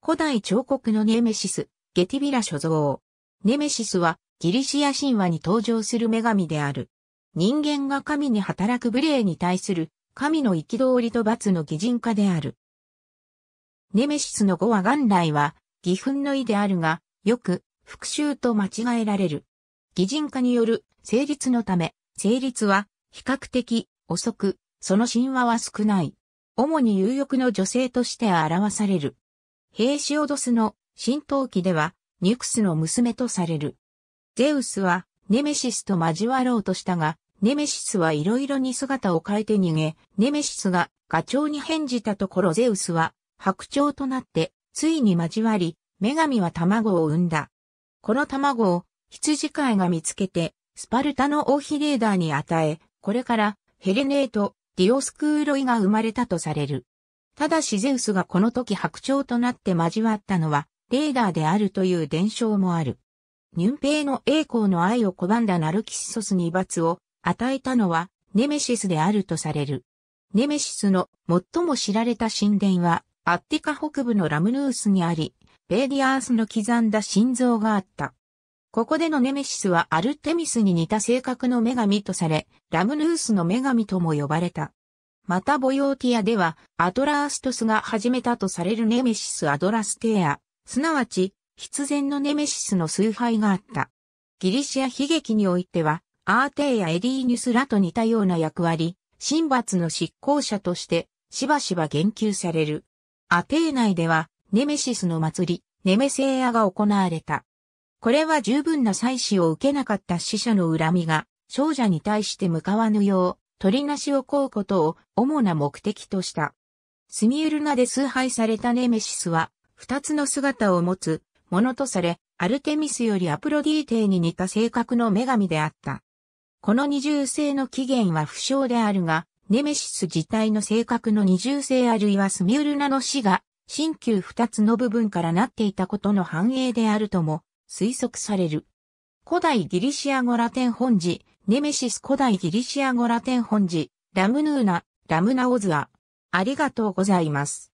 古代彫刻のネメシス、ゲティビラ所蔵。ネメシスはギリシア神話に登場する女神である。人間が神に働く無礼に対する神の憤りと罰の擬人化である。ネメシスの語は元来は義憤の意であるが、よく復讐と間違えられる。擬人化による成立のため、成立は比較的遅く、その神話は少ない。主に有力の女性として表される。ヘーシオドスの新陶器では、ニュクスの娘とされる。ゼウスは、ネメシスと交わろうとしたが、ネメシスはいろいろに姿を変えて逃げ、ネメシスがガチョウに返じたところゼウスは白鳥となって、ついに交わり、女神は卵を産んだ。この卵を羊飼いが見つけて、スパルタの王妃レーダーに与え、これからヘレネート、ディオスクーロイが生まれたとされる。ただしゼウスがこの時白鳥となって交わったのは、レーダーであるという伝承もある。ニュンペイの栄光の愛を拒んだナルキシソスに罰を与えたのは、ネメシスであるとされる。ネメシスの最も知られた神殿は、アッティカ北部のラムヌースにあり、ベーディアースの刻んだ心臓があった。ここでのネメシスはアルテミスに似た性格の女神とされ、ラムヌースの女神とも呼ばれた。またボヨーティアでは、アドラーストスが始めたとされるネメシス・アドラステア、すなわち、必然のネメシスの崇拝があった。ギリシア悲劇においては、アーテイやエリーニュスらと似たような役割、神罰の執行者として、しばしば言及される。アテー内では、ネメシスの祭り、ネメセイアが行われた。これは十分な祭祀を受けなかった死者の恨みが、少女に対して向かわぬよう、取りなしを請うことを主な目的とした。スミウルナで崇拝されたネメシスは、二つの姿を持つものとされ、アルテミスよりアプロディーテに似た性格の女神であった。この二重性の起源は不詳であるが、ネメシス自体の性格の二重性あるいはスミウルナの死が、新旧二つの部分からなっていたことの反映であるとも推測される。古代ギリシア語ラテン本寺、ネメシス古代ギリシア語ラテン本字、ラムヌーナ、ラムナオズア。ありがとうございます。